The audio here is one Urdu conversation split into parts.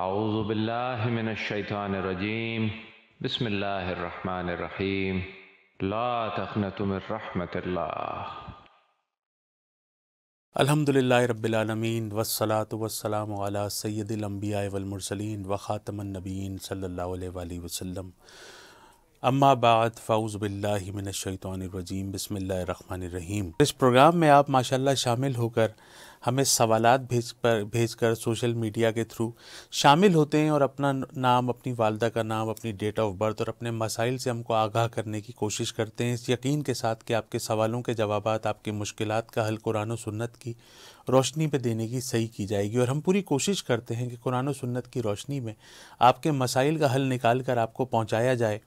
اعوذ باللہ من الشیطان الرجیم بسم اللہ الرحمن الرحیم لا تخنت من رحمت اللہ الحمدللہ رب العالمین والصلاة والسلام علی سید الانبیاء والمرسلین وخاتم النبیین صلی اللہ علیہ وآلہ وسلم اما بعد فاؤز من الشیطان الرجیم بسم اللہ الرحمن الرحیم اس پروگرام میں آپ ماشاءاللہ شامل ہو کر ہمیں سوالات بھیج پر بھیج کر سوشل میڈیا کے تھرو شامل ہوتے ہیں اور اپنا نام اپنی والدہ کا نام اپنی ڈیٹ آف برتھ اور اپنے مسائل سے ہم کو آگاہ کرنے کی کوشش کرتے ہیں اس یقین کے ساتھ کہ آپ کے سوالوں کے جوابات آپ کے مشکلات کا حل قرآن و سنت کی روشنی پہ دینے کی صحیح کی جائے گی اور ہم پوری کوشش کرتے ہیں کہ قرآن و سنت کی روشنی میں آپ کے مسائل کا حل نکال کر آپ کو پہنچایا جائے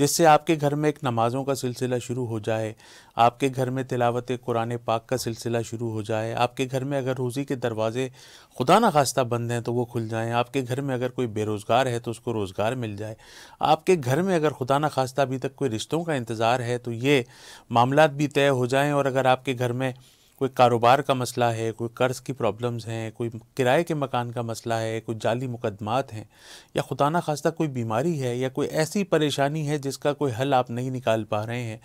جس سے آپ کے گھر میں ایک نمازوں کا سلسلہ شروع ہو جائے آپ کے گھر میں تلاوت قرآن پاک کا سلسلہ شروع ہو جائے آپ کے گھر میں اگر روزی کے دروازے خدا نخواستہ بند ہیں تو وہ کھل جائیں آپ کے گھر میں اگر کوئی بے روزگار ہے تو اس کو روزگار مل جائے آپ کے گھر میں اگر خدا خواستہ ابھی تک کوئی رشتوں کا انتظار ہے تو یہ معاملات بھی طے ہو جائیں اور اگر آپ کے گھر میں کوئی کاروبار کا مسئلہ ہے کوئی قرض کی پرابلمز ہیں کوئی کرائے کے مکان کا مسئلہ ہے کوئی جعلی مقدمات ہیں یا نہ خاصتہ کوئی بیماری ہے یا کوئی ایسی پریشانی ہے جس کا کوئی حل آپ نہیں نکال پا رہے ہیں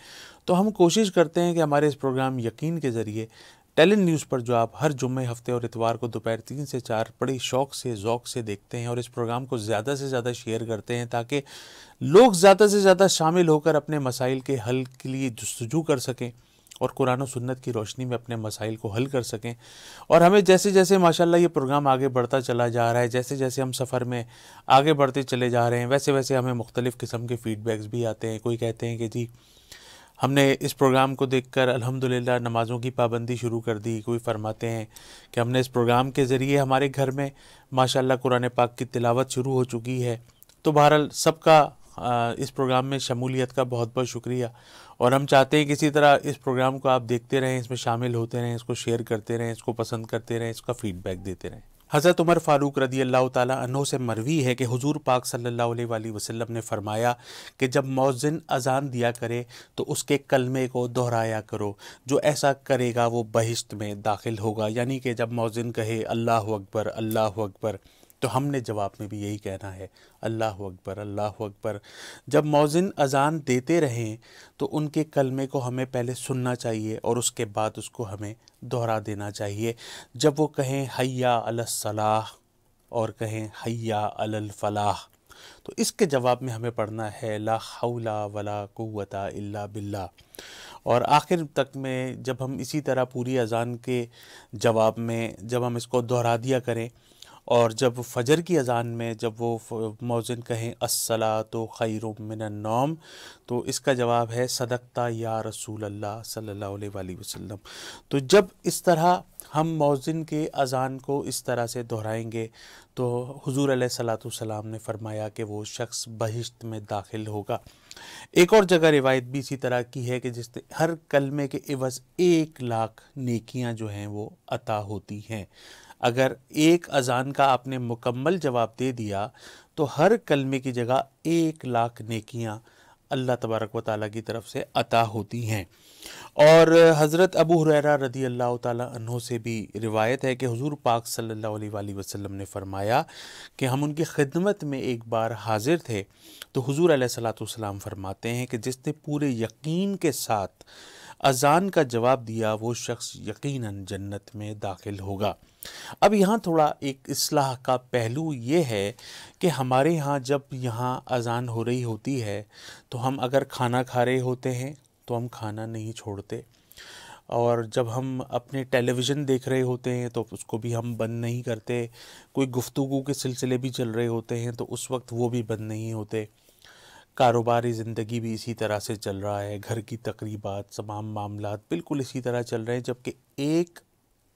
تو ہم کوشش کرتے ہیں کہ ہمارے اس پروگرام یقین کے ذریعے ٹیلن نیوز پر جو آپ ہر جمعے ہفتے اور اتوار کو دوپہر تین سے چار بڑے شوق سے ذوق سے دیکھتے ہیں اور اس پروگرام کو زیادہ سے زیادہ شیئر کرتے ہیں تاکہ لوگ زیادہ سے زیادہ شامل ہو کر اپنے مسائل کے حل کے لیے جستجو کر سکیں اور قرآن و سنت کی روشنی میں اپنے مسائل کو حل کر سکیں اور ہمیں جیسے جیسے ماشاءاللہ یہ پروگرام آگے بڑھتا چلا جا رہا ہے جیسے جیسے ہم سفر میں آگے بڑھتے چلے جا رہے ہیں ویسے ویسے ہمیں مختلف قسم کے فیڈ بیکس بھی آتے ہیں کوئی کہتے ہیں کہ جی ہم نے اس پروگرام کو دیکھ کر الحمدللہ نمازوں کی پابندی شروع کر دی کوئی فرماتے ہیں کہ ہم نے اس پروگرام کے ذریعے ہمارے گھر میں ماشاءاللہ قرآن پاک کی تلاوت شروع ہو چکی ہے تو بہرحال سب کا اس پروگرام میں شمولیت کا بہت بہت شکریہ اور ہم چاہتے ہیں کسی طرح اس پروگرام کو آپ دیکھتے رہیں اس میں شامل ہوتے رہیں اس کو شیئر کرتے رہیں اس کو پسند کرتے رہیں اس کا فیڈ بیک دیتے رہیں حضرت عمر فاروق رضی اللہ تعالیٰ عنہ سے مروی ہے کہ حضور پاک صلی اللہ علیہ وآلہ وسلم نے فرمایا کہ جب مؤذن اذان دیا کرے تو اس کے کلمے کو دہرایا کرو جو ایسا کرے گا وہ بہشت میں داخل ہوگا یعنی کہ جب مؤذن کہے اللہ اکبر اللہ اکبر تو ہم نے جواب میں بھی یہی کہنا ہے اللہ اکبر اللہ اکبر جب موزن اذان دیتے رہیں تو ان کے کلمے کو ہمیں پہلے سننا چاہیے اور اس کے بعد اس کو ہمیں دہرا دینا چاہیے جب وہ کہیں حیا الصلاح اور کہیں حیا الفلاح تو اس کے جواب میں ہمیں پڑھنا ہے لا حول ولا قوت الا باللہ اور آخر تک میں جب ہم اسی طرح پوری اذان کے جواب میں جب ہم اس کو دہرا دیا کریں اور جب فجر کی اذان میں جب وہ موزن کہیں خیر و النوم تو اس کا جواب ہے صدقتا یا رسول اللہ صلی اللہ علیہ وآلہ وسلم تو جب اس طرح ہم موزن کے اذان کو اس طرح سے دہرائیں گے تو حضور علیہ صلاۃ والسلام نے فرمایا کہ وہ شخص بہشت میں داخل ہوگا ایک اور جگہ روایت بھی اسی طرح کی ہے کہ جس ہر کلمے کے عوض ایک لاکھ نیکیاں جو ہیں وہ عطا ہوتی ہیں اگر ایک اذان کا آپ نے مکمل جواب دے دیا تو ہر کلمے کی جگہ ایک لاکھ نیکیاں اللہ تبارک و تعالیٰ کی طرف سے عطا ہوتی ہیں اور حضرت ابو حریرہ رضی اللہ تعالیٰ عنہ سے بھی روایت ہے کہ حضور پاک صلی اللہ علیہ وآلہ وسلم نے فرمایا کہ ہم ان کی خدمت میں ایک بار حاضر تھے تو حضور علیہ صلاۃ والسلام فرماتے ہیں کہ جس نے پورے یقین کے ساتھ اذان کا جواب دیا وہ شخص یقیناً جنت میں داخل ہوگا اب یہاں تھوڑا ایک اصلاح کا پہلو یہ ہے کہ ہمارے یہاں جب یہاں اذان ہو رہی ہوتی ہے تو ہم اگر کھانا کھا رہے ہوتے ہیں تو ہم کھانا نہیں چھوڑتے اور جب ہم اپنے ٹیلی ویژن دیکھ رہے ہوتے ہیں تو اس کو بھی ہم بند نہیں کرتے کوئی گفتگو کے سلسلے بھی چل رہے ہوتے ہیں تو اس وقت وہ بھی بند نہیں ہوتے کاروباری زندگی بھی اسی طرح سے چل رہا ہے گھر کی تقریبات تمام معاملات بالکل اسی طرح چل رہے ہیں جبکہ ایک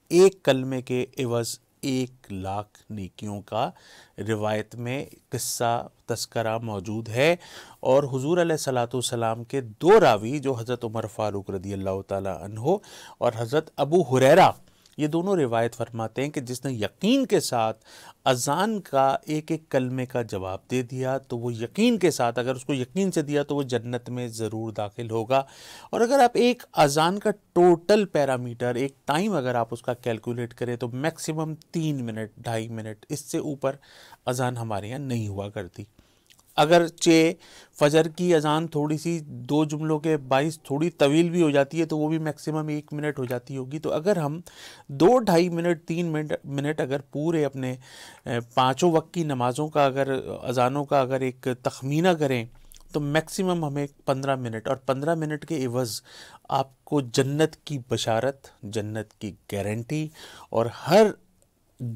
ایک کلمے کے عوض ایک لاکھ نیکیوں کا روایت میں قصہ تذکرہ موجود ہے اور حضور علیہ صلاۃ والسلام کے دو راوی جو حضرت عمر فاروق رضی اللہ تعالیٰ عنہ اور حضرت ابو حریرہ یہ دونوں روایت فرماتے ہیں کہ جس نے یقین کے ساتھ اذان کا ایک ایک کلمے کا جواب دے دیا تو وہ یقین کے ساتھ اگر اس کو یقین سے دیا تو وہ جنت میں ضرور داخل ہوگا اور اگر آپ ایک اذان کا ٹوٹل پیرامیٹر ایک ٹائم اگر آپ اس کا کیلکولیٹ کریں تو میکسیمم تین منٹ ڈھائی منٹ اس سے اوپر اذان ہمارے یہاں نہیں ہوا کرتی اگر فجر کی اذان تھوڑی سی دو جملوں کے باعث تھوڑی طویل بھی ہو جاتی ہے تو وہ بھی میکسیمم ایک منٹ ہو جاتی ہوگی تو اگر ہم دو ڈھائی منٹ تین منٹ منٹ اگر پورے اپنے پانچوں وقت کی نمازوں کا اگر اذانوں کا اگر ایک تخمینہ کریں تو میکسیمم ہمیں پندرہ منٹ اور پندرہ منٹ کے عوض آپ کو جنت کی بشارت جنت کی گارنٹی اور ہر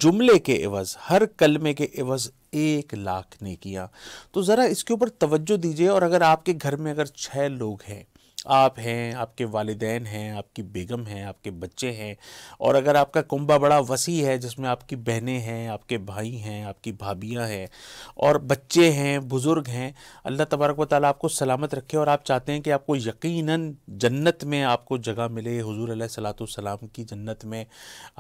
جملے کے عوض ہر کلمے کے عوض ایک لاکھ نے کیا تو ذرا اس کے اوپر توجہ دیجئے اور اگر آپ کے گھر میں اگر چھ لوگ ہیں آپ ہیں آپ کے والدین ہیں آپ کی بیگم ہیں آپ کے بچے ہیں اور اگر آپ کا کنبہ بڑا وسیع ہے جس میں آپ کی بہنیں ہیں آپ کے بھائی ہیں آپ کی بھابیاں ہیں اور بچے ہیں بزرگ ہیں اللہ تبارک و تعالیٰ آپ کو سلامت رکھے اور آپ چاہتے ہیں کہ آپ کو یقیناً جنت میں آپ کو جگہ ملے حضور علیہ صلاۃ السلام کی جنت میں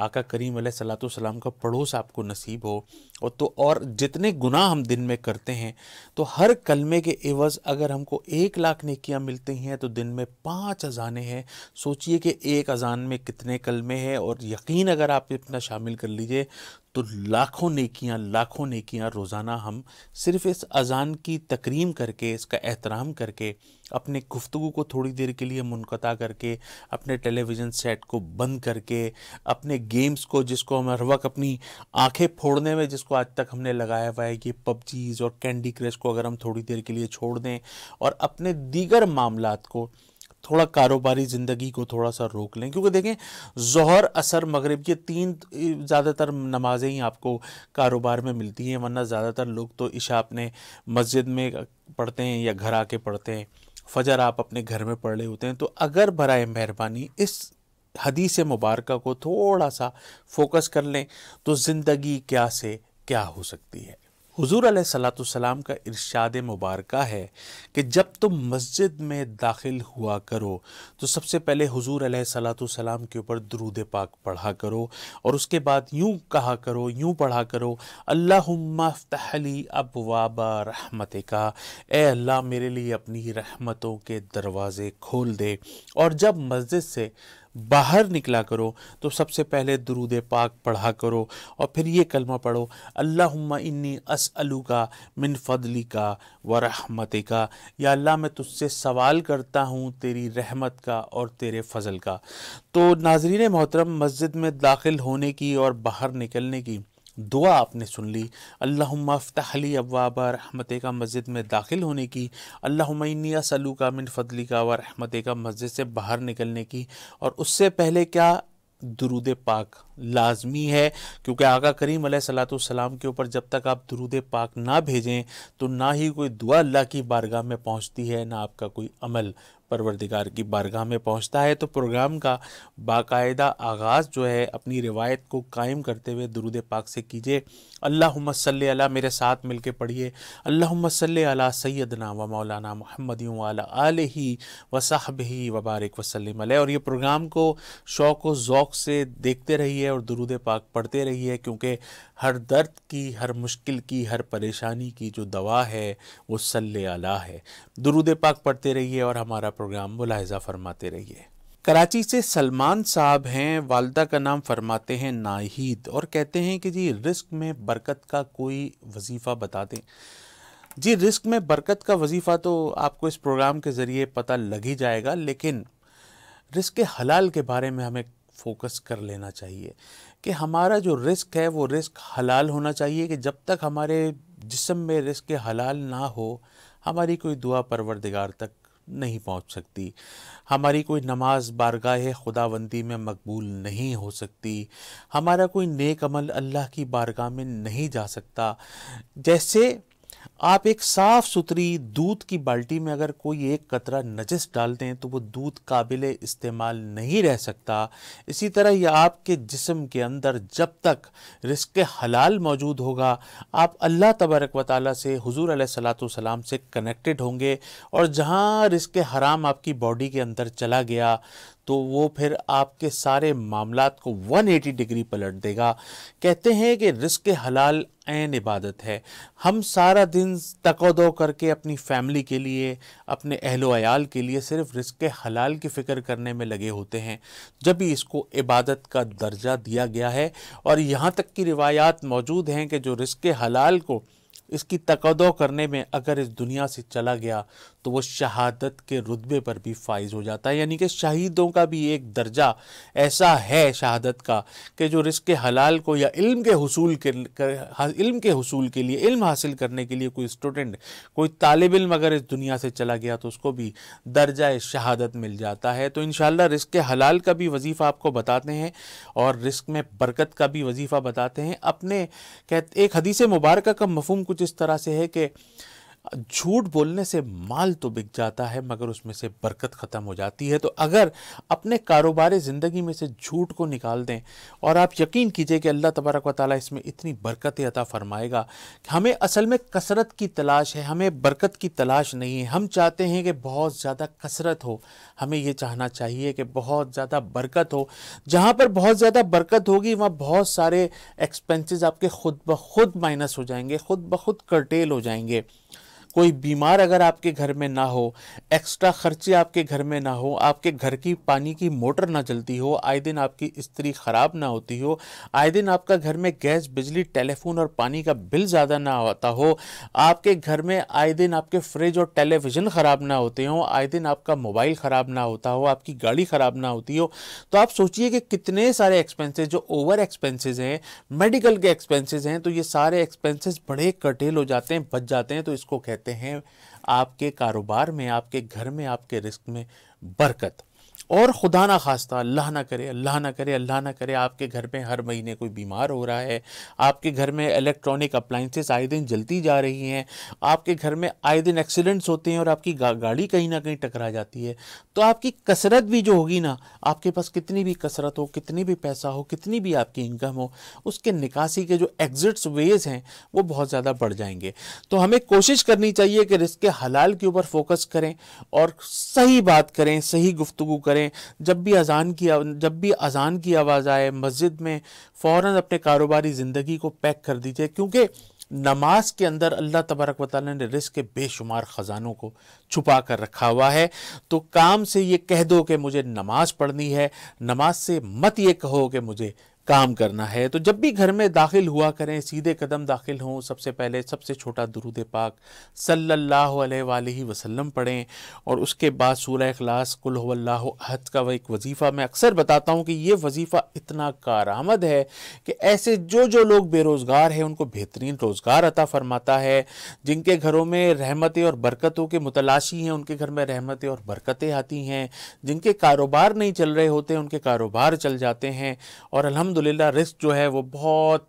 آقا کریم علیہ صلاۃ السلام کا پڑوس آپ کو نصیب ہو اور تو اور جتنے گناہ ہم دن میں کرتے ہیں تو ہر کلمے کے عوض اگر ہم کو ایک لاکھ نیکیاں ملتی ہیں تو دن میں پانچ اذانیں ہیں سوچئے کہ ایک اذان میں کتنے کلمے ہیں اور یقین اگر آپ اپنا شامل کر لیجئے تو لاکھوں نیکیاں لاکھوں نیکیاں روزانہ ہم صرف اس اذان کی تکریم کر کے اس کا احترام کر کے اپنے گفتگو کو تھوڑی دیر کے لیے منقطع کر کے اپنے ٹیلی ویژن سیٹ کو بند کر کے اپنے گیمز کو جس کو ہم ہر وقت اپنی آنکھیں پھوڑنے میں جس کو آج تک ہم نے لگایا ہوا ہے کہ پب جیز اور کینڈی کرش کو اگر ہم تھوڑی دیر کے لیے چھوڑ دیں اور اپنے دیگر معاملات کو تھوڑا کاروباری زندگی کو تھوڑا سا روک لیں کیونکہ دیکھیں ظہر اثر مغرب یہ تین زیادہ تر نمازیں ہی آپ کو کاروبار میں ملتی ہیں ورنہ زیادہ تر لوگ تو عشاء اپنے مسجد میں پڑھتے ہیں یا گھر آ کے پڑھتے ہیں فجر آپ اپنے گھر میں پڑھ لے ہوتے ہیں تو اگر برائے مہربانی اس حدیث مبارکہ کو تھوڑا سا فوکس کر لیں تو زندگی کیا سے کیا ہو سکتی ہے حضور علیہ صلاۃ السلام کا ارشاد مبارکہ ہے کہ جب تم مسجد میں داخل ہوا کرو تو سب سے پہلے حضور علیہ صلاۃ السلام کے اوپر درود پاک پڑھا کرو اور اس کے بعد یوں کہا کرو یوں پڑھا کرو اللہم افتح لی ابواب رحمت کا اے اللہ میرے لیے اپنی رحمتوں کے دروازے کھول دے اور جب مسجد سے باہر نکلا کرو تو سب سے پہلے درود پاک پڑھا کرو اور پھر یہ کلمہ پڑھو اللہ انی اسلو کا من فضلی کا و رحمتِ کا یا اللہ میں تجھ سے سوال کرتا ہوں تیری رحمت کا اور تیرے فضل کا تو ناظرین محترم مسجد میں داخل ہونے کی اور باہر نکلنے کی دعا آپ نے سن لی اللہ افتح لی ابواب رحمت کا مسجد میں داخل ہونے کی اللہ مین سلو کا من کا و رحمت کا مسجد سے باہر نکلنے کی اور اس سے پہلے کیا درود پاک لازمی ہے کیونکہ آقا کریم علیہ صلاۃ السلام کے اوپر جب تک آپ درود پاک نہ بھیجیں تو نہ ہی کوئی دعا اللہ کی بارگاہ میں پہنچتی ہے نہ آپ کا کوئی عمل پروردگار کی بارگاہ میں پہنچتا ہے تو پروگرام کا باقاعدہ آغاز جو ہے اپنی روایت کو قائم کرتے ہوئے درود پاک سے کیجیے اللہ صلی اللہ میرے ساتھ مل کے پڑھیے اللہ صلی علی سیدنا و مولانا محمد علیہ علیہ و ہی وبارک وسلم علیہ اور یہ پروگرام کو شوق و ذوق سے دیکھتے رہیے اور درود پاک پڑھتے رہیے کیونکہ ہر درد کی ہر مشکل کی ہر پریشانی کی جو دوا ہے وہ صلی اللہ ہے درود پاک پڑھتے رہیے اور ہمارا پروگرام ملاحظہ فرماتے رہیے کراچی سے سلمان صاحب ہیں والدہ کا نام فرماتے ہیں ناہید اور کہتے ہیں کہ جی رزق میں برکت کا کوئی وظیفہ بتا دیں جی رزق میں برکت کا وظیفہ تو آپ کو اس پروگرام کے ذریعے پتہ لگ ہی جائے گا لیکن رزق حلال کے بارے میں ہمیں فوکس کر لینا چاہیے کہ ہمارا جو رزق ہے وہ رزق حلال ہونا چاہیے کہ جب تک ہمارے جسم میں رزق حلال نہ ہو ہماری کوئی دعا پروردگار تک نہیں پہنچ سکتی ہماری کوئی نماز بارگاہ خدا بندی میں مقبول نہیں ہو سکتی ہمارا کوئی نیک عمل اللہ کی بارگاہ میں نہیں جا سکتا جیسے آپ ایک صاف ستھری دودھ کی بالٹی میں اگر کوئی ایک قطرہ نجس ڈال دیں تو وہ دودھ قابل استعمال نہیں رہ سکتا اسی طرح یہ آپ کے جسم کے اندر جب تک رزق حلال موجود ہوگا آپ اللہ تبارک و تعالیٰ سے حضور علیہ صلاۃ والسلام سے کنیکٹڈ ہوں گے اور جہاں رزق حرام آپ کی باڈی کے اندر چلا گیا تو وہ پھر آپ کے سارے معاملات کو ون ایٹی ڈگری پلٹ دے گا کہتے ہیں کہ رزق حلال عین عبادت ہے ہم سارا دن تقودو دو کر کے اپنی فیملی کے لیے اپنے اہل و عیال کے لیے صرف رزق حلال کی فکر کرنے میں لگے ہوتے ہیں جب ہی اس کو عبادت کا درجہ دیا گیا ہے اور یہاں تک کی روایات موجود ہیں کہ جو رزق حلال کو اس کی تقدو کرنے میں اگر اس دنیا سے چلا گیا تو وہ شہادت کے رتبے پر بھی فائز ہو جاتا ہے یعنی کہ شہیدوں کا بھی ایک درجہ ایسا ہے شہادت کا کہ جو رزق حلال کو یا علم کے حصول کے علم کے حصول کے لیے علم حاصل کرنے کے لیے کوئی اسٹوڈنٹ کوئی طالب علم اگر اس دنیا سے چلا گیا تو اس کو بھی درجہ شہادت مل جاتا ہے تو انشاءاللہ رزق حلال کا بھی وظیفہ آپ کو بتاتے ہیں اور رزق میں برکت کا بھی وظیفہ بتاتے ہیں اپنے ایک حدیث مبارکہ کا مفہوم کچھ اس طرح سے ہے کہ جھوٹ بولنے سے مال تو بک جاتا ہے مگر اس میں سے برکت ختم ہو جاتی ہے تو اگر اپنے کاروبار زندگی میں سے جھوٹ کو نکال دیں اور آپ یقین کیجئے کہ اللہ تبارک و تعالیٰ اس میں اتنی برکت عطا فرمائے گا کہ ہمیں اصل میں کثرت کی تلاش ہے ہمیں برکت کی تلاش نہیں ہے ہم چاہتے ہیں کہ بہت زیادہ کثرت ہو ہمیں یہ چاہنا چاہیے کہ بہت زیادہ برکت ہو جہاں پر بہت زیادہ برکت ہوگی وہاں بہت سارے ایکسپینسز آپ کے خود بخود مائنس ہو جائیں گے خود بخود کرٹیل ہو جائیں گے کوئی بیمار اگر آپ کے گھر میں نہ ہو ایکسٹرا خرچے آپ کے گھر میں نہ ہو آپ کے گھر کی پانی کی موٹر نہ جلتی ہو آئے دن آپ کی استری خراب نہ ہوتی ہو آئے دن آپ کا گھر میں گیس بجلی ٹیلی فون اور پانی کا بل زیادہ نہ ہوتا ہو آپ کے گھر میں آئے دن آپ کے فریج اور ٹیلی ویژن خراب نہ ہوتے ہوں آئے دن آپ کا موبائل خراب نہ ہوتا ہو آپ کی گاڑی خراب نہ ہوتی ہو تو آپ سوچئے کہ کتنے سارے ایکسپینسز جو اوور ایکسپینسز ہیں میڈیکل کے ایکسپینسز ہیں تو یہ سارے ایکسپینسز بڑے کٹیل ہو جاتے ہیں بچ جاتے ہیں تو اس کو کہتے کہتے ہیں آپ کے کاروبار میں آپ کے گھر میں آپ کے رسک میں برکت اور خدا نہ خواستہ اللہ نہ کرے اللہ نہ کرے اللہ نہ کرے آپ کے گھر میں ہر مہینے کوئی بیمار ہو رہا ہے آپ کے گھر میں الیکٹرانک اپلائنسز آئے دن جلتی جا رہی ہیں آپ کے گھر میں آئے دن ایکسیڈنٹس ہوتے ہیں اور آپ کی گاڑی کہیں نہ کہیں ٹکرا جاتی ہے تو آپ کی کثرت بھی جو ہوگی نا آپ کے پاس کتنی بھی کثرت ہو کتنی بھی پیسہ ہو کتنی بھی آپ کی انکم ہو اس کے نکاسی کے جو ایکزٹس ویز ہیں وہ بہت زیادہ بڑھ جائیں گے تو ہمیں کوشش کرنی چاہیے کہ رسک حلال کے اوپر فوکس کریں اور صحیح بات کریں صحیح گفتگو کریں جب بھی کی جب بھی کی آواز آئے مسجد میں اپنے کاروباری زندگی کو پیک کر دیجیے کیونکہ نماز کے اندر اللہ تبارک و نے رزق کے بے شمار خزانوں کو چھپا کر رکھا ہوا ہے تو کام سے یہ کہہ دو کہ مجھے نماز پڑھنی ہے نماز سے مت یہ کہو کہ مجھے کام کرنا ہے تو جب بھی گھر میں داخل ہوا کریں سیدھے قدم داخل ہوں سب سے پہلے سب سے چھوٹا درود پاک صلی اللہ علیہ وآلہ وسلم پڑھیں اور اس کے بعد سورہ اخلاص کل ہو اللہ عہد کا وہ ایک وظیفہ میں اکثر بتاتا ہوں کہ یہ وظیفہ اتنا کارآمد ہے کہ ایسے جو جو لوگ بے روزگار ہیں ان کو بہترین روزگار عطا فرماتا ہے جن کے گھروں میں رحمتیں اور برکتوں کے متلاشی ہیں ان کے گھر میں رحمتیں اور برکتیں آتی ہیں جن کے کاروبار نہیں چل رہے ہوتے ان کے کاروبار چل جاتے ہیں اور الحمد الحمدللہ رزق جو ہے وہ بہت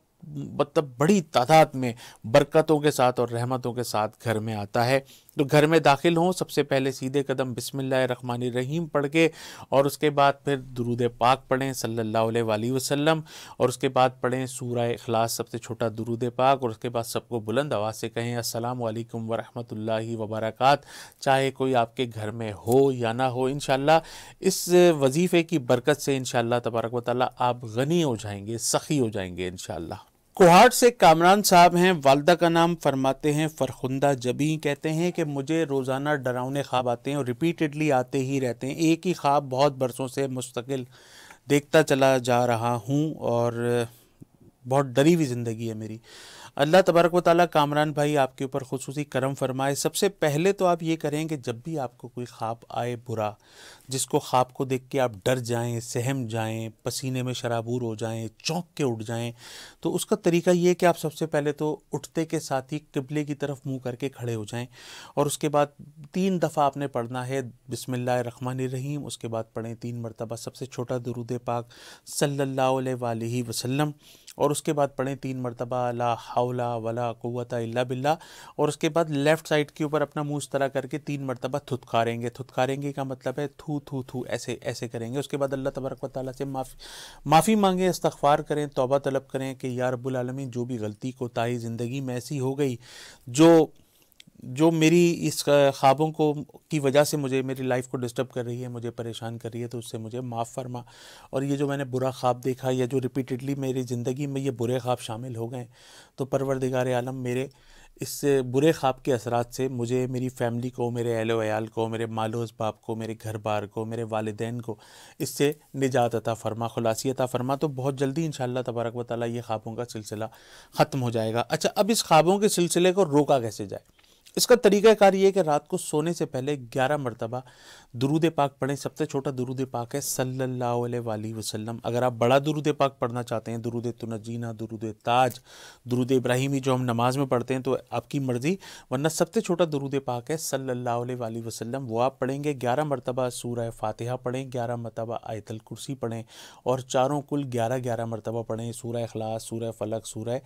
مطلب بڑی تعداد میں برکتوں کے ساتھ اور رحمتوں کے ساتھ گھر میں آتا ہے تو گھر میں داخل ہوں سب سے پہلے سیدھے قدم بسم اللہ الرحمن الرحیم پڑھ کے اور اس کے بعد پھر درود پاک پڑھیں صلی اللہ علیہ وآلہ وسلم اور اس کے بعد پڑھیں سورہ اخلاص سب سے چھوٹا درود پاک اور اس کے بعد سب کو بلند آواز سے کہیں السلام علیکم ورحمۃ اللہ وبرکاتہ چاہے کوئی آپ کے گھر میں ہو یا نہ ہو انشاءاللہ اس وظیفے کی برکت سے انشاءاللہ تبارک و تعالیٰ آپ غنی ہو جائیں گے سخی ہو جائیں گے انشاءاللہ کوہاٹ سے کامران صاحب ہیں والدہ کا نام فرماتے ہیں فرخندہ جبی کہتے ہیں کہ مجھے روزانہ ڈراؤنے خواب آتے ہیں اور ریپیٹڈلی آتے ہی رہتے ہیں ایک ہی خواب بہت برسوں سے مستقل دیکھتا چلا جا رہا ہوں اور بہت ڈری ہوئی زندگی ہے میری اللہ تبارک و تعالیٰ کامران بھائی آپ کے اوپر خصوصی کرم فرمائے سب سے پہلے تو آپ یہ کریں کہ جب بھی آپ کو کوئی خواب آئے برا جس کو خواب کو دیکھ کے آپ ڈر جائیں سہم جائیں پسینے میں شرابور ہو جائیں چونک کے اٹھ جائیں تو اس کا طریقہ یہ کہ آپ سب سے پہلے تو اٹھتے کے ساتھ ہی قبلے کی طرف منہ کر کے کھڑے ہو جائیں اور اس کے بعد تین دفعہ آپ نے پڑھنا ہے بسم اللہ الرحمن الرحیم اس کے بعد پڑھیں تین مرتبہ سب سے چھوٹا درود پاک صلی اللہ علیہ وآلہ وسلم اور اس کے بعد پڑھیں تین مرتبہ لا حولا ولا قوت الا باللہ اور اس کے بعد لیفٹ سائڈ کے اوپر اپنا اس طرح کر کے تین مرتبہ تھتکاریں گے تھتکاریں گے کا مطلب ہے تھو تھو تھو ایسے ایسے کریں گے اس کے بعد اللہ تبارک و تعالیٰ سے معافی معافی مانگیں استغفار کریں توبہ طلب کریں کہ یا رب العالمین جو بھی غلطی کو تاہی زندگی میں ایسی ہو گئی جو جو میری اس خوابوں کو کی وجہ سے مجھے میری لائف کو ڈسٹرب کر رہی ہے مجھے پریشان کر رہی ہے تو اس سے مجھے معاف فرما اور یہ جو میں نے برا خواب دیکھا یا جو ریپیٹیڈلی میری زندگی میں یہ برے خواب شامل ہو گئے تو پروردگار عالم میرے اس سے برے خواب کے اثرات سے مجھے میری فیملی کو میرے اہل و عیال کو میرے مال و اسباب کو میرے گھر بار کو میرے والدین کو اس سے نجات عطا فرما خلاصی عطا فرما تو بہت جلدی انشاءاللہ تبارک و تعالی یہ خوابوں کا سلسلہ ختم ہو جائے گا اچھا اب اس خوابوں کے سلسلے کو روکا کیسے جائے اس کا طریقہ کار یہ کہ رات کو سونے سے پہلے گیارہ مرتبہ درود پاک پڑھیں سب سے چھوٹا درود پاک ہے صلی اللہ علیہ وآلہ وسلم اگر آپ بڑا درود پاک پڑھنا چاہتے ہیں درود تنجینہ درود تاج درود ابراہیمی جو ہم نماز میں پڑھتے ہیں تو آپ کی مرضی ورنہ سب سے چھوٹا درود پاک ہے صلی اللہ علیہ وآلہ وسلم وہ آپ پڑھیں گے گیارہ مرتبہ سورہ فاتحہ پڑھیں گیارہ مرتبہ آیت الکرسی پڑھیں اور چاروں کل گیارہ گیارہ مرتبہ پڑھیں سورہ اخلاص سورہ فلق سورہ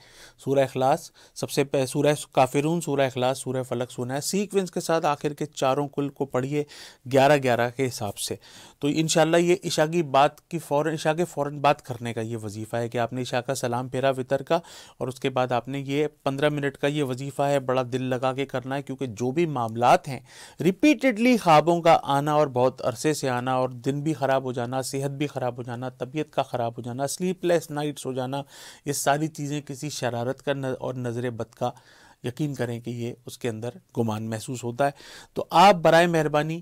سورہ اخلاص سب سے سورہ کافرون سورہ اخلاص سورہ فلق سورہ سیکوینس کے ساتھ آخر کے چاروں کل کو پڑھیے گیارہ گیارہ گیارہ کے حساب سے تو انشاءاللہ یہ عشاء کی بات کی فوراً عشاء کے فوراً بات کرنے کا یہ وظیفہ ہے کہ آپ نے عشاء کا سلام پھیرا وطر کا اور اس کے بعد آپ نے یہ پندرہ منٹ کا یہ وظیفہ ہے بڑا دل لگا کے کرنا ہے کیونکہ جو بھی معاملات ہیں ریپیٹڈلی خوابوں کا آنا اور بہت عرصے سے آنا اور دن بھی خراب ہو جانا صحت بھی خراب ہو جانا طبیعت کا خراب ہو جانا سلیپ لیس نائٹس ہو جانا یہ ساری چیزیں کسی شرارت کا اور نظر بد کا یقین کریں کہ یہ اس کے اندر گمان محسوس ہوتا ہے تو آپ برائے مہربانی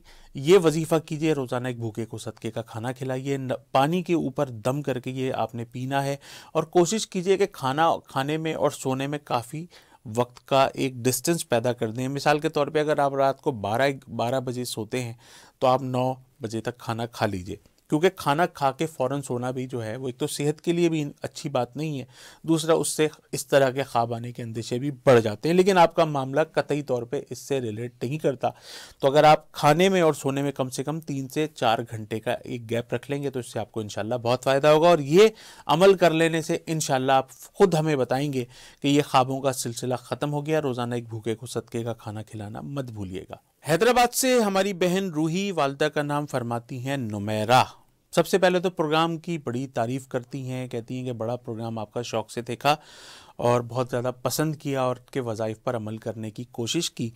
یہ وظیفہ کیجئے روزانہ ایک بھوکے کو صدقے کا کھانا کھلائیے پانی کے اوپر دم کر کے یہ آپ نے پینا ہے اور کوشش کیجئے کہ کھانا کھانے میں اور سونے میں کافی وقت کا ایک ڈسٹنس پیدا کر دیں مثال کے طور پہ اگر آپ رات کو بارہ بارہ بجے سوتے ہیں تو آپ نو بجے تک کھانا کھا لیجئے کیونکہ کھانا کھا کے فوراً سونا بھی جو ہے وہ ایک تو صحت کے لیے بھی اچھی بات نہیں ہے دوسرا اس سے اس طرح کے خواب آنے کے اندیشے بھی بڑھ جاتے ہیں لیکن آپ کا معاملہ قطعی طور پہ اس سے ریلیٹ نہیں کرتا تو اگر آپ کھانے میں اور سونے میں کم سے کم تین سے چار گھنٹے کا ایک گیپ رکھ لیں گے تو اس سے آپ کو انشاءاللہ بہت فائدہ ہوگا اور یہ عمل کر لینے سے انشاءاللہ آپ خود ہمیں بتائیں گے کہ یہ خوابوں کا سلسلہ ختم ہو گیا روزانہ ایک بھوکے کو صدقے کا کھانا کھلانا مت بھولیے گا حیدرآباد سے ہماری بہن روحی والدہ کا نام فرماتی ہیں نمیرہ سب سے پہلے تو پروگرام کی بڑی تعریف کرتی ہیں کہتی ہیں کہ بڑا پروگرام آپ کا شوق سے دیکھا اور بہت زیادہ پسند کیا اور کے وظائف پر عمل کرنے کی کوشش کی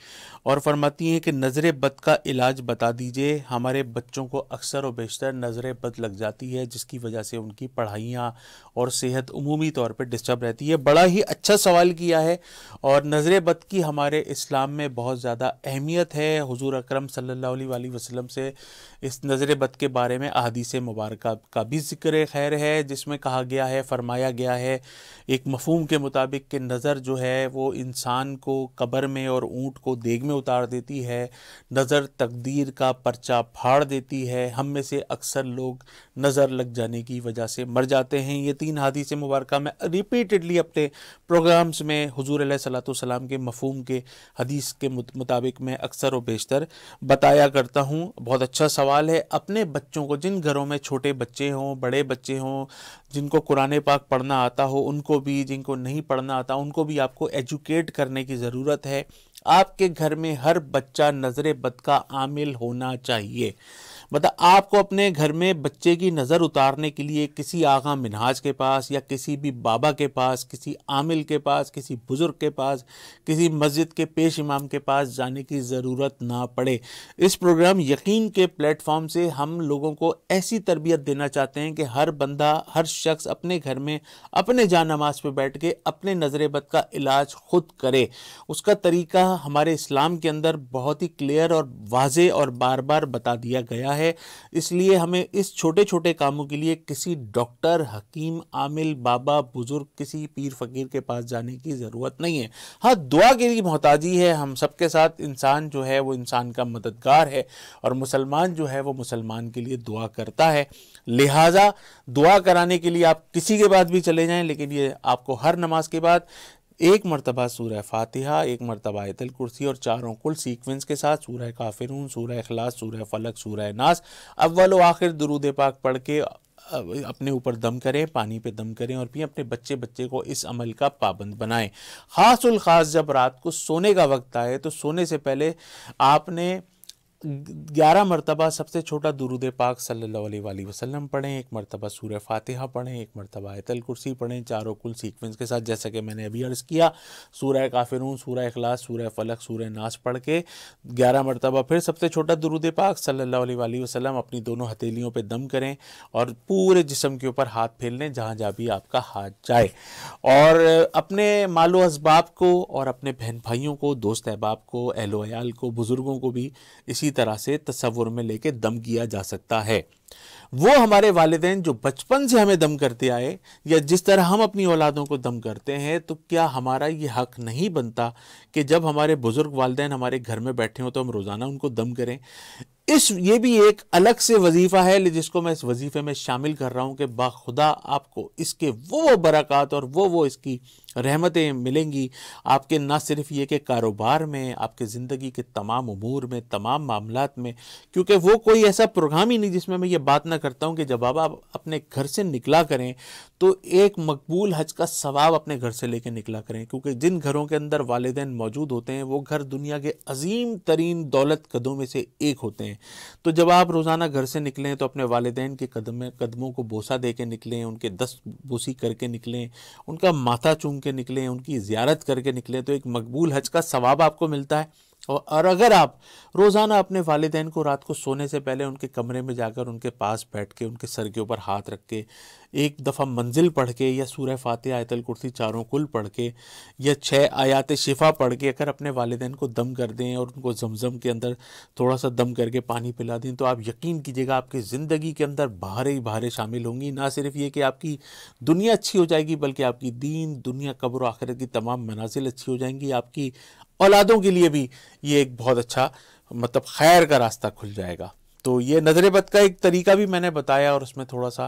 اور فرماتی ہیں کہ نظر بد کا علاج بتا دیجئے ہمارے بچوں کو اکثر و بیشتر نظر بد لگ جاتی ہے جس کی وجہ سے ان کی پڑھائیاں اور صحت عمومی طور پہ ڈسٹرب رہتی ہے بڑا ہی اچھا سوال کیا ہے اور نظر بد کی ہمارے اسلام میں بہت زیادہ اہمیت ہے حضور اکرم صلی اللہ علیہ وآلہ وسلم سے اس نظر بد کے بارے میں احادیث مبارکہ کا بھی ذکر خیر ہے جس میں کہا گیا ہے فرمایا گیا ہے ایک مفہوم کے مطابق کہ نظر جو ہے وہ انسان کو قبر میں اور اونٹ کو دیگ میں اتار دیتی ہے نظر تقدیر کا پرچہ پھاڑ دیتی ہے ہم میں سے اکثر لوگ نظر لگ جانے کی وجہ سے مر جاتے ہیں یہ تین حادیث مبارکہ میں ریپیٹڈلی اپنے پروگرامز میں حضور علیہ صلاۃ والسلام کے مفہوم کے حدیث کے مطابق میں اکثر و بیشتر بتایا کرتا ہوں بہت اچھا سوال ہے اپنے بچوں کو جن گھروں میں چھوٹے بچے ہوں بڑے بچے ہوں جن کو قرآن پاک پڑھنا آتا ہو ان کو بھی جن کو نہیں پڑھنا آتا ان کو بھی آپ کو ایجوکیٹ کرنے کی ضرورت ہے آپ کے گھر میں ہر بچہ نظر بد کا عامل ہونا چاہیے مطلب آپ کو اپنے گھر میں بچے کی نظر اتارنے کے لیے کسی آغا منہاج کے پاس یا کسی بھی بابا کے پاس کسی عامل کے پاس کسی بزرگ کے پاس کسی مسجد کے پیش امام کے پاس جانے کی ضرورت نہ پڑے اس پروگرام یقین کے پلیٹ فارم سے ہم لوگوں کو ایسی تربیت دینا چاہتے ہیں کہ ہر بندہ ہر شخص اپنے گھر میں اپنے جان نماز پہ بیٹھ کے اپنے نظر بد کا علاج خود کرے اس کا طریقہ ہمارے اسلام کے اندر بہت ہی کلیئر اور واضح اور بار بار بتا دیا گیا ہے ہے اس لیے ہمیں اس چھوٹے چھوٹے کاموں کے لیے کسی ڈاکٹر حکیم عامل بابا بزرگ کسی پیر فقیر کے پاس جانے کی ضرورت نہیں ہے ہاں دعا کے لیے محتاجی ہے ہم سب کے ساتھ انسان جو ہے وہ انسان کا مددگار ہے اور مسلمان جو ہے وہ مسلمان کے لیے دعا کرتا ہے لہٰذا دعا کرانے کے لیے آپ کسی کے بعد بھی چلے جائیں لیکن یہ آپ کو ہر نماز کے بعد ایک مرتبہ سورہ فاتحہ ایک مرتبہ آیت الکرسی اور چاروں کل سیکونس کے ساتھ سورہ کافرون سورہ اخلاص سورہ فلق سورہ ناس اول و آخر درود پاک پڑھ کے اپنے اوپر دم کریں پانی پہ دم کریں اور پھر اپنے بچے بچے کو اس عمل کا پابند بنائیں خاص الخاص جب رات کو سونے کا وقت آئے تو سونے سے پہلے آپ نے گیارہ مرتبہ سب سے چھوٹا درود پاک صلی اللہ علیہ وآلہ وسلم پڑھیں ایک مرتبہ سورہ فاتحہ پڑھیں ایک مرتبہ آیت الکرسی پڑھیں چاروں کل سیکونس کے ساتھ جیسا کہ میں نے ابھی عرض کیا سورہ کافرون سورہ اخلاص سورہ فلق سورہ ناس پڑھ کے گیارہ مرتبہ پھر سب سے چھوٹا درود پاک صلی اللہ علیہ وآلہ وسلم اپنی دونوں ہتیلیوں پہ دم کریں اور پورے جسم کے اوپر ہاتھ پھیل لیں جہاں جہاں بھی آپ کا ہاتھ جائے اور اپنے مال و اسباب کو اور اپنے بہن بھائیوں کو دوست احباب کو اہل و عیال کو بزرگوں کو بھی اسی اسی طرح سے تصور میں لے کے دم کیا جا سکتا ہے وہ ہمارے والدین جو بچپن سے ہمیں دم کرتے آئے یا جس طرح ہم اپنی اولادوں کو دم کرتے ہیں تو کیا ہمارا یہ حق نہیں بنتا کہ جب ہمارے بزرگ والدین ہمارے گھر میں بیٹھے ہوں تو ہم روزانہ ان کو دم کریں اس یہ بھی ایک الگ سے وظیفہ ہے جس کو میں اس وظیفے میں شامل کر رہا ہوں کہ با خدا آپ کو اس کے وہ وہ برکات اور وہ وہ اس کی رحمتیں ملیں گی آپ کے نہ صرف یہ کہ کاروبار میں آپ کے زندگی کے تمام امور میں تمام معاملات میں کیونکہ وہ کوئی ایسا پروگرام ہی نہیں جس میں میں یہ بات نہ کرتا ہوں کہ جب آپ اپنے گھر سے نکلا کریں تو ایک مقبول حج کا ثواب اپنے گھر سے لے کے نکلا کریں کیونکہ جن گھروں کے اندر والدین موجود ہوتے ہیں وہ گھر دنیا کے عظیم ترین دولت قدوں میں سے ایک ہوتے ہیں تو جب آپ روزانہ گھر سے نکلیں تو اپنے والدین کے قدم قدموں کو بوسہ دے کے نکلیں ان کے دست بوسی کر کے نکلیں ان کا ماتھا چونکے کے نکلیں ان کی زیارت کر کے نکلیں تو ایک مقبول حج کا ثواب آپ کو ملتا ہے اور اگر آپ روزانہ اپنے والدین کو رات کو سونے سے پہلے ان کے کمرے میں جا کر ان کے پاس بیٹھ کے ان کے سر کے اوپر ہاتھ رکھ کے ایک دفعہ منزل پڑھ کے یا سورہ فاتح آیت الکرسی چاروں کل پڑھ کے یا چھ آیات شفا پڑھ کے اگر اپنے والدین کو دم کر دیں اور ان کو زمزم کے اندر تھوڑا سا دم کر کے پانی پلا دیں تو آپ یقین کیجیے گا آپ کی زندگی کے اندر بھارے ہی بھارے شامل ہوں گی نہ صرف یہ کہ آپ کی دنیا اچھی ہو جائے گی بلکہ آپ کی دین دنیا قبر و آخرت کی تمام منازل اچھی ہو جائیں گی آپ کی اولادوں کے لیے بھی یہ ایک بہت اچھا مطلب خیر کا راستہ کھل جائے گا تو یہ نظر بد کا ایک طریقہ بھی میں نے بتایا اور اس میں تھوڑا سا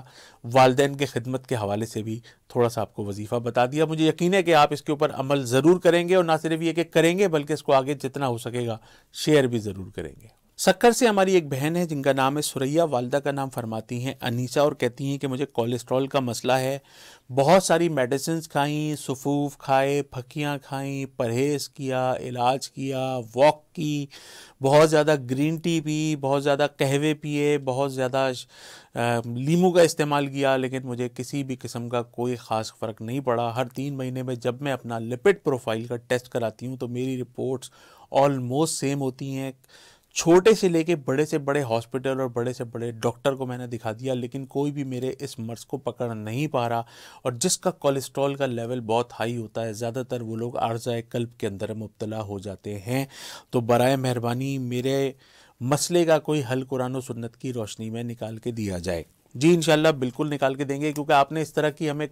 والدین کے خدمت کے حوالے سے بھی تھوڑا سا آپ کو وظیفہ بتا دیا مجھے یقین ہے کہ آپ اس کے اوپر عمل ضرور کریں گے اور نہ صرف یہ کہ کریں گے بلکہ اس کو آگے جتنا ہو سکے گا شیئر بھی ضرور کریں گے سکر سے ہماری ایک بہن ہے جن کا نام ہے سریا والدہ کا نام فرماتی ہیں انیسا اور کہتی ہیں کہ مجھے کولیسٹرول کا مسئلہ ہے بہت ساری میڈیسنز کھائیں سفوف کھائے پھکیاں کھائیں پرہیز کیا علاج کیا واک کی بہت زیادہ گرین ٹی پی بہت زیادہ قہوے پیے بہت زیادہ لیمو کا استعمال کیا لیکن مجھے کسی بھی قسم کا کوئی خاص فرق نہیں پڑا ہر تین مہینے میں جب میں اپنا لپٹ پروفائل کا ٹیسٹ کراتی ہوں تو میری رپورٹس آلموسٹ سیم ہوتی ہیں چھوٹے سے لے کے بڑے سے بڑے ہاسپٹل اور بڑے سے بڑے ڈاکٹر کو میں نے دکھا دیا لیکن کوئی بھی میرے اس مرض کو پکڑ نہیں پا رہا اور جس کا کولیسٹرول کا لیول بہت ہائی ہوتا ہے زیادہ تر وہ لوگ عرضۂ قلب کے اندر مبتلا ہو جاتے ہیں تو برائے مہربانی میرے مسئلے کا کوئی حل قرآن و سنت کی روشنی میں نکال کے دیا جائے جی انشاءاللہ بالکل نکال کے دیں گے کیونکہ آپ نے اس طرح کی ہمیں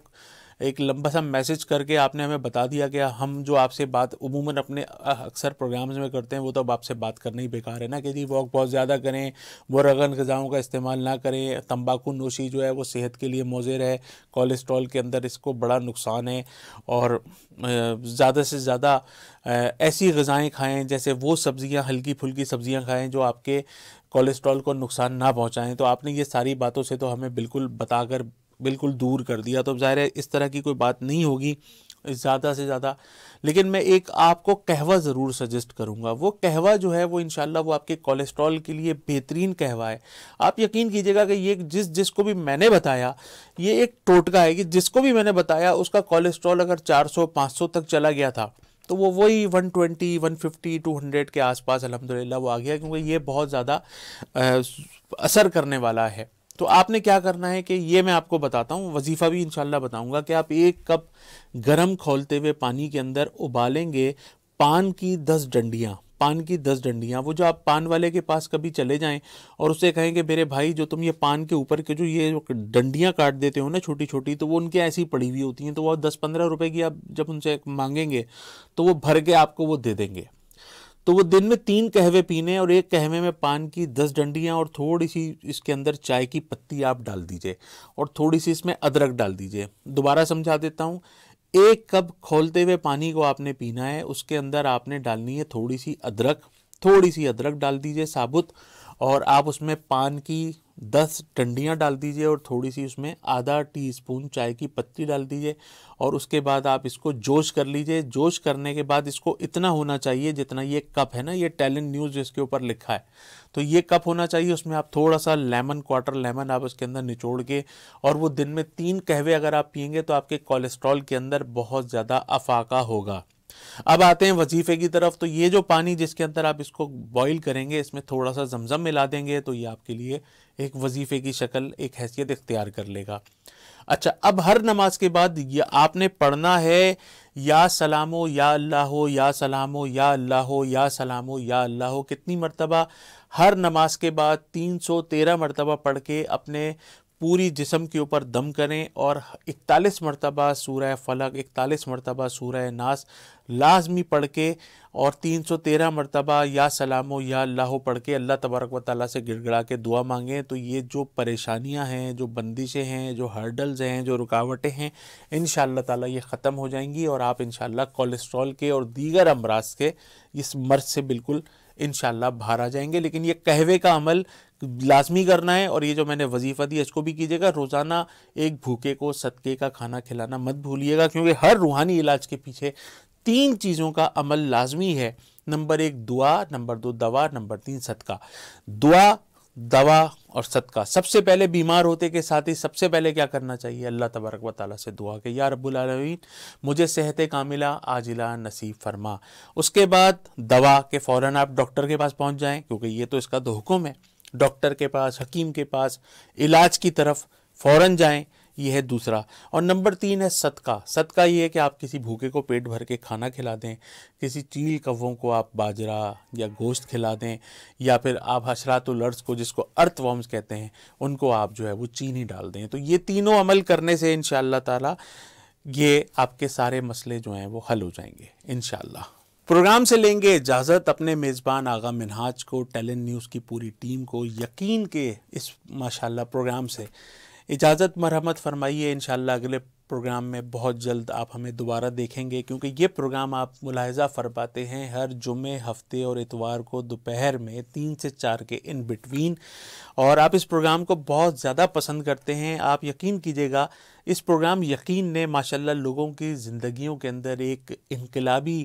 ایک لمبا سا میسج کر کے آپ نے ہمیں بتا دیا کہ ہم جو آپ سے بات عموماً اپنے اکثر پروگرامز میں کرتے ہیں وہ تو اب آپ سے بات کرنا ہی بیکار ہے نا کہ جی واک بہت زیادہ کریں برغن غذاؤں کا استعمال نہ کریں تمباکو نوشی جو ہے وہ صحت کے لیے موزر ہے کولیسٹرول کے اندر اس کو بڑا نقصان ہے اور زیادہ سے زیادہ ایسی غذائیں کھائیں جیسے وہ سبزیاں ہلکی پھلکی سبزیاں کھائیں جو آپ کے کولیسٹرول کو نقصان نہ پہنچائیں تو آپ نے یہ ساری باتوں سے تو ہمیں بالکل بتا کر بالکل دور کر دیا تو ظاہر ہے اس طرح کی کوئی بات نہیں ہوگی زیادہ سے زیادہ لیکن میں ایک آپ کو قہوہ ضرور سجیسٹ کروں گا وہ قہوہ جو ہے وہ انشاءاللہ وہ آپ کے کولیسٹرول کے لیے بہترین قہوہ ہے آپ یقین کیجئے گا کہ یہ جس جس کو بھی میں نے بتایا یہ ایک ٹوٹکا ہے کہ جس کو بھی میں نے بتایا اس کا کولیسٹرول اگر چار سو پانچ سو تک چلا گیا تھا تو وہ وہی one twenty one fifty two hundred کے آس پاس الحمدللہ وہ آ گیا کیونکہ یہ بہت زیادہ اثر کرنے والا ہے تو آپ نے کیا کرنا ہے کہ یہ میں آپ کو بتاتا ہوں وظیفہ بھی انشاءاللہ بتاؤں گا کہ آپ ایک کپ گرم کھولتے ہوئے پانی کے اندر ابالیں گے پان کی دس ڈنڈیاں پان کی دس ڈنڈیاں وہ جو آپ پان والے کے پاس کبھی چلے جائیں اور اسے کہیں کہ میرے بھائی جو تم یہ پان کے اوپر کے جو یہ ڈنڈیاں کاٹ دیتے ہو نا چھوٹی چھوٹی تو وہ ان کے ایسی پڑی ہوئی ہوتی ہیں تو وہ دس پندرہ روپے کی آپ جب ان سے مانگیں گے تو وہ بھر کے آپ کو وہ دے دیں گے تو وہ دن میں تین قہوے پینے اور ایک قہوے میں پان کی دس ڈنڈیاں اور تھوڑی سی اس کے اندر چائے کی پتی آپ ڈال دیجئے اور تھوڑی سی اس میں ادرک ڈال دیجئے دوبارہ سمجھا دیتا ہوں ایک کپ کھولتے ہوئے پانی کو آپ نے پینا ہے اس کے اندر آپ نے ڈالنی ہے تھوڑی سی ادرک تھوڑی سی ادرک ڈال دیجئے ثابت اور آپ اس میں پان کی دس ٹنڈیاں ڈال دیجئے اور تھوڑی سی اس میں آدھا ٹی اسپون چائے کی پتی ڈال دیجئے اور اس کے بعد آپ اس کو جوش کر لیجئے جوش کرنے کے بعد اس کو اتنا ہونا چاہیے جتنا یہ کپ ہے نا یہ ٹیلن نیوز جس کے اوپر لکھا ہے تو یہ کپ ہونا چاہیے اس میں آپ تھوڑا سا لیمن کوارٹر لیمن آپ اس کے اندر نچوڑ کے اور وہ دن میں تین قہوے اگر آپ پئیں گے تو آپ کے کولیسٹرول کے اندر بہت زیادہ افاقہ ہوگا اب آتے ہیں وظیفے کی طرف تو یہ جو پانی جس کے اندر آپ اس اس کو بوائل کریں گے میں تھوڑا سا زمزم ملا دیں گے تو یہ آپ کے لیے ایک وظیفے کی شکل ایک حیثیت اختیار کر لے گا اچھا اب ہر نماز کے بعد یہ آپ نے پڑھنا ہے یا سلام و یا اللہ ہو یا سلام ہو یا اللہ ہو یا سلام ہو یا اللہ ہو کتنی مرتبہ ہر نماز کے بعد تین سو تیرہ مرتبہ پڑھ کے اپنے پوری جسم کے اوپر دم کریں اور اکتالیس مرتبہ سورہ فلق اکتالیس مرتبہ سورہ ناس لازمی پڑھ کے اور تین سو تیرہ مرتبہ یا سلام و یا اللہ پڑھ کے اللہ تبارک و تعالیٰ سے گڑ گڑا کے دعا مانگیں تو یہ جو پریشانیاں ہیں جو بندشیں ہیں جو ہرڈلز ہیں جو رکاوٹیں ہیں ان شاء اللہ تعالیٰ یہ ختم ہو جائیں گی اور آپ ان شاء اللہ کولیسٹرول کے اور دیگر امراض کے اس مرض سے بالکل انشاءاللہ باہر آ جائیں گے لیکن یہ قہوے کا عمل لازمی کرنا ہے اور یہ جو میں نے وظیفہ دیا اس کو بھی کیجیے گا روزانہ ایک بھوکے کو صدقے کا کھانا کھلانا مت بھولیے گا کیونکہ ہر روحانی علاج کے پیچھے تین چیزوں کا عمل لازمی ہے نمبر ایک دعا نمبر دو دوا نمبر تین صدقہ دعا دوا اور صدقہ سب سے پہلے بیمار ہوتے کے ساتھ ہی سب سے پہلے کیا کرنا چاہیے اللہ تبارک و تعالیٰ سے دعا کہ یا رب العالمین مجھے صحت کاملہ عاجلہ نصیب فرما اس کے بعد دوا کے فوراً آپ ڈاکٹر کے پاس پہنچ جائیں کیونکہ یہ تو اس کا تو حکم ہے ڈاکٹر کے پاس حکیم کے پاس علاج کی طرف فوراً جائیں یہ ہے دوسرا اور نمبر تین ہے صدقہ صدقہ یہ ہے کہ آپ کسی بھوکے کو پیٹ بھر کے کھانا کھلا دیں کسی چیل کووں کو آپ باجرہ یا گوشت کھلا دیں یا پھر آپ حشرات و کو جس کو ارتھ وارمز کہتے ہیں ان کو آپ جو ہے وہ چینی ڈال دیں تو یہ تینوں عمل کرنے سے انشاءاللہ تعالی یہ آپ کے سارے مسئلے جو ہیں وہ حل ہو جائیں گے انشاءاللہ پروگرام سے لیں گے اجازت اپنے میزبان آغا منہاج کو ٹیلنٹ نیوز کی پوری ٹیم کو یقین کے اس ماشاءاللہ پروگرام سے اجازت مرحمت فرمائیے انشاءاللہ اگلے پروگرام میں بہت جلد آپ ہمیں دوبارہ دیکھیں گے کیونکہ یہ پروگرام آپ ملاحظہ فرماتے ہیں ہر جمعے ہفتے اور اتوار کو دوپہر میں تین سے چار کے ان بٹوین اور آپ اس پروگرام کو بہت زیادہ پسند کرتے ہیں آپ یقین کیجیے گا اس پروگرام یقین نے ماشاءاللہ لوگوں کی زندگیوں کے اندر ایک انقلابی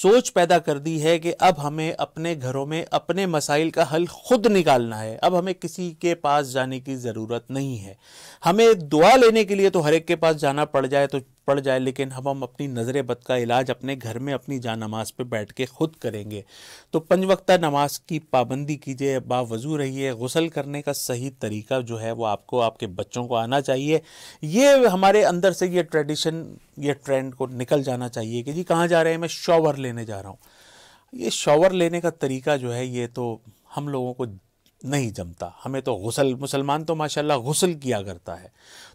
سوچ پیدا کر دی ہے کہ اب ہمیں اپنے گھروں میں اپنے مسائل کا حل خود نکالنا ہے اب ہمیں کسی کے پاس جانے کی ضرورت نہیں ہے ہمیں دعا لینے کے لیے تو ہر ایک کے پاس جانا پڑ جائے تو پڑ جائے لیکن ہم ہم اپنی نظر بد کا علاج اپنے گھر میں اپنی جا نماز پہ بیٹھ کے خود کریں گے تو پنج وقتہ نماز کی پابندی کیجیے باوضو رہیے غسل کرنے کا صحیح طریقہ جو ہے وہ آپ کو آپ کے بچوں کو آنا چاہیے یہ ہمارے اندر سے یہ ٹریڈیشن یہ ٹرینڈ کو نکل جانا چاہیے کہ جی کہاں جا رہے ہیں میں شاور لینے جا رہا ہوں یہ شاور لینے کا طریقہ جو ہے یہ تو ہم لوگوں کو نہیں جمتا ہمیں تو غسل مسلمان تو ماشاء اللہ غسل کیا کرتا ہے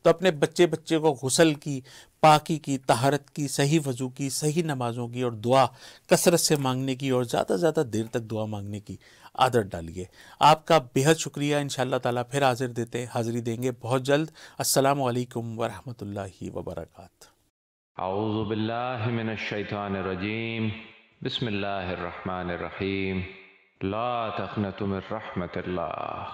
تو اپنے بچے بچے کو غسل کی پاکی کی طہارت کی صحیح وضو کی صحیح نمازوں کی اور دعا کثرت سے مانگنے کی اور زیادہ سے زیادہ دیر تک دعا مانگنے کی عادت ڈالیے آپ کا بہت شکریہ ان شاء اللہ تعالیٰ پھر حاضر دیتے حاضری دیں گے بہت جلد السلام علیکم ورحمۃ اللہ وبرکاتہ الرحیم لا تقنطوا من رحمة الله